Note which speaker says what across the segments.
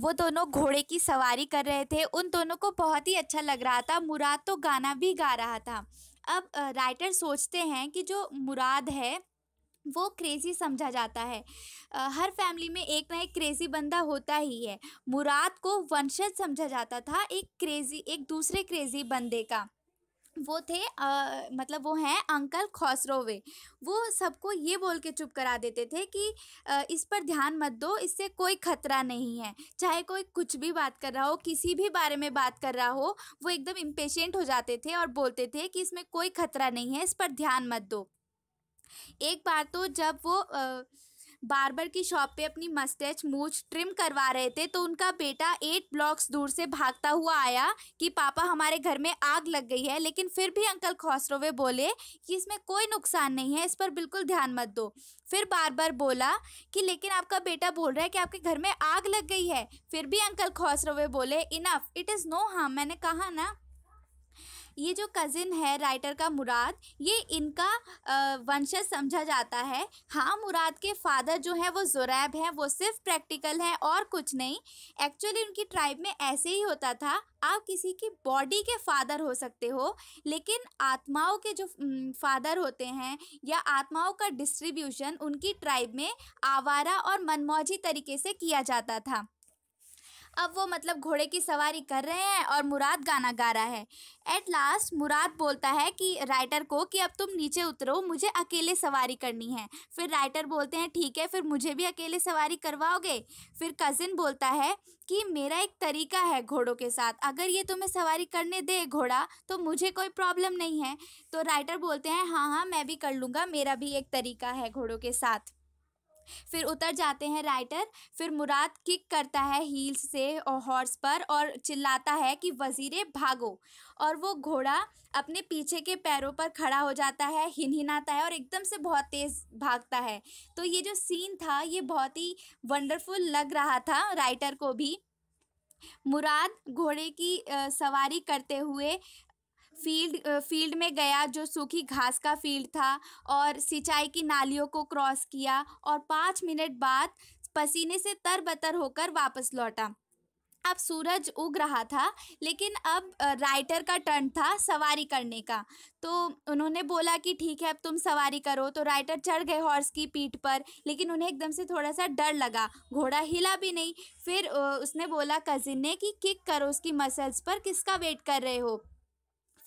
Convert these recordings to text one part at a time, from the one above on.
Speaker 1: वो दोनों घोड़े की सवारी कर रहे थे उन दोनों को बहुत ही अच्छा लग रहा था मुराद तो गाना भी गा रहा था अब राइटर सोचते हैं कि जो मुराद है वो क्रेज़ी समझा जाता है हर फैमिली में एक ना एक क्रेज़ी बंदा होता ही है मुराद को वंशज समझा जाता था एक क्रेज़ी एक दूसरे क्रेज़ी बंदे का वो थे आ, मतलब वो हैं अंकल खौसरोवे वो सबको ये बोल के चुप करा देते थे कि आ, इस पर ध्यान मत दो इससे कोई खतरा नहीं है चाहे कोई कुछ भी बात कर रहा हो किसी भी बारे में बात कर रहा हो वो एकदम इम्पेशेंट हो जाते थे और बोलते थे कि इसमें कोई खतरा नहीं है इस पर ध्यान मत दो एक बार तो जब वो आ, बार्बर की शॉप पे अपनी मस्टैच मूछ ट्रिम करवा रहे थे तो उनका बेटा एट ब्लॉक्स दूर से भागता हुआ आया कि पापा हमारे घर में आग लग गई है लेकिन फिर भी अंकल खौसरोवे बोले कि इसमें कोई नुकसान नहीं है इस पर बिल्कुल ध्यान मत दो फिर बार बार बोला कि लेकिन आपका बेटा बोल रहा है कि आपके घर में आग लग गई है फिर भी अंकल खौसरोवे बोले enough it is no harm मैंने कहा ना ये जो कज़िन है राइटर का मुराद ये इनका वंशज समझा जाता है हाँ मुराद के फादर जो हैं वो ज़ुरैब हैं वो सिर्फ प्रैक्टिकल हैं और कुछ नहीं एक्चुअली उनकी ट्राइब में ऐसे ही होता था आप किसी की बॉडी के फादर हो सकते हो लेकिन आत्माओं के जो फादर होते हैं या आत्माओं का डिस्ट्रीब्यूशन उनकी ट्राइब में आवारा और मनमौजी तरीके से किया जाता था अब वो मतलब घोड़े की सवारी कर रहे हैं और मुराद गाना गा रहा है एट लास्ट मुराद बोलता है कि राइटर को कि अब तुम नीचे उतरो मुझे अकेले सवारी करनी है फिर राइटर बोलते हैं ठीक है फिर मुझे भी अकेले सवारी करवाओगे फिर कज़िन बोलता है कि मेरा एक तरीका है घोड़ों के साथ अगर ये तुम्हें सवारी करने दे घोड़ा तो मुझे कोई प्रॉब्लम नहीं है तो राइटर बोलते हैं हाँ हाँ मैं भी कर लूँगा मेरा भी एक तरीका है घोड़ों के साथ फिर उतर जाते हैं राइटर फिर मुराद किक करता है हील्स से और हॉर्स पर और चिल्लाता है कि वज़ीर भागो और वो घोड़ा अपने पीछे के पैरों पर खड़ा हो जाता है हिनहिनाता है और एकदम से बहुत तेज़ भागता है तो ये जो सीन था ये बहुत ही वंडरफुल लग रहा था राइटर को भी मुराद घोड़े की सवारी करते हुए फील्ड फील्ड में गया जो सूखी घास का फील्ड था और सिंचाई की नालियों को क्रॉस किया और पाँच मिनट बाद पसीने से तर बतर होकर वापस लौटा अब सूरज उग रहा था लेकिन अब राइटर का टर्न था सवारी करने का तो उन्होंने बोला कि ठीक है अब तुम सवारी करो तो राइटर चढ़ गए हॉर्स की पीठ पर लेकिन उन्हें एकदम से थोड़ा सा डर लगा घोड़ा हिला भी नहीं फिर उसने बोला कज़िन ने कि किक करो उसकी मसल्स पर किसका वेट कर रहे हो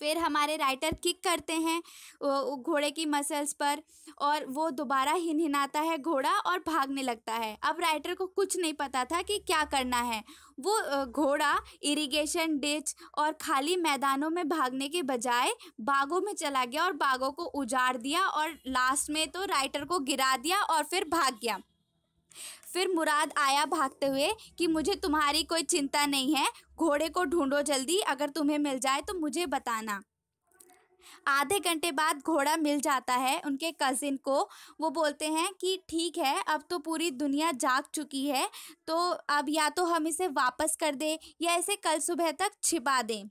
Speaker 1: फिर हमारे राइटर किक करते हैं घोड़े की मसल्स पर और वो दोबारा हिनहिनाता है घोड़ा और भागने लगता है अब राइटर को कुछ नहीं पता था कि क्या करना है वो घोड़ा इरिगेशन डिच और खाली मैदानों में भागने के बजाय बागों में चला गया और बागों को उजाड़ दिया और लास्ट में तो राइटर को गिरा दिया और फिर भाग गया फिर मुराद आया भागते हुए कि मुझे तुम्हारी कोई चिंता नहीं है घोड़े को ढूंढो जल्दी अगर तुम्हें मिल जाए तो मुझे बताना आधे घंटे बाद घोड़ा मिल जाता है उनके कज़िन को वो बोलते हैं कि ठीक है अब तो पूरी दुनिया जाग चुकी है तो अब या तो हम इसे वापस कर दें या इसे कल सुबह तक छिपा दें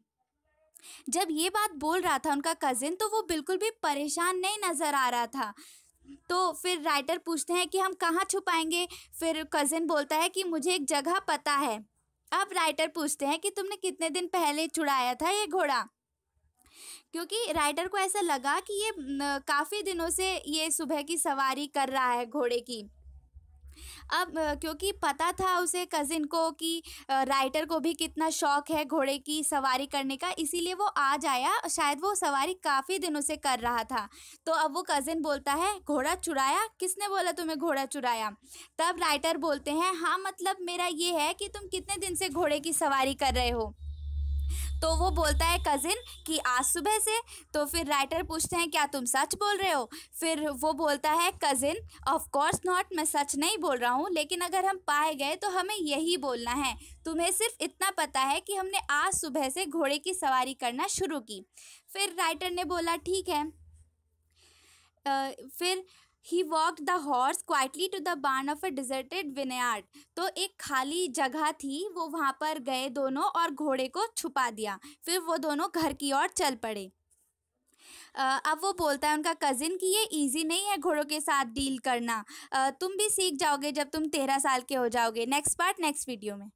Speaker 1: जब ये बात बोल रहा था उनका कज़िन तो वो बिल्कुल भी परेशान नहीं नज़र आ रहा था तो फिर राइटर पूछते हैं कि हम कहाँ छुपाएंगे फिर कजिन बोलता है कि मुझे एक जगह पता है अब राइटर पूछते हैं कि तुमने कितने दिन पहले चुड़ाया था ये घोड़ा क्योंकि राइटर को ऐसा लगा कि ये काफ़ी दिनों से ये सुबह की सवारी कर रहा है घोड़े की अब क्योंकि पता था उसे कज़िन को कि राइटर को भी कितना शौक़ है घोड़े की सवारी करने का इसीलिए वो आज आया शायद वो सवारी काफ़ी दिनों से कर रहा था तो अब वो कज़िन बोलता है घोड़ा चुराया किसने बोला तुम्हें घोड़ा चुराया तब राइटर बोलते हैं हाँ मतलब मेरा ये है कि तुम कितने दिन से घोड़े की सवारी कर रहे हो तो वो बोलता है कज़िन कि आज सुबह से तो फिर राइटर पूछते हैं क्या तुम सच बोल रहे हो फिर वो बोलता है कज़िन ऑफ कोर्स नॉट मैं सच नहीं बोल रहा हूँ लेकिन अगर हम पाए गए तो हमें यही बोलना है तुम्हें सिर्फ इतना पता है कि हमने आज सुबह से घोड़े की सवारी करना शुरू की फिर राइटर ने बोला ठीक है आ, फिर he walk the horse quietly to the barn of a deserted vineyard तो एक खाली जगह थी वो वहाँ पर गए दोनों और घोड़े को छुपा दिया फिर वो दोनों घर की ओर चल पड़े Uh, अब वो बोलता है उनका कज़िन कि ये इजी नहीं है घोड़ों के साथ डील करना uh, तुम भी सीख जाओगे जब तुम तेरह साल के हो जाओगे नेक्स्ट पार्ट नेक्स्ट वीडियो में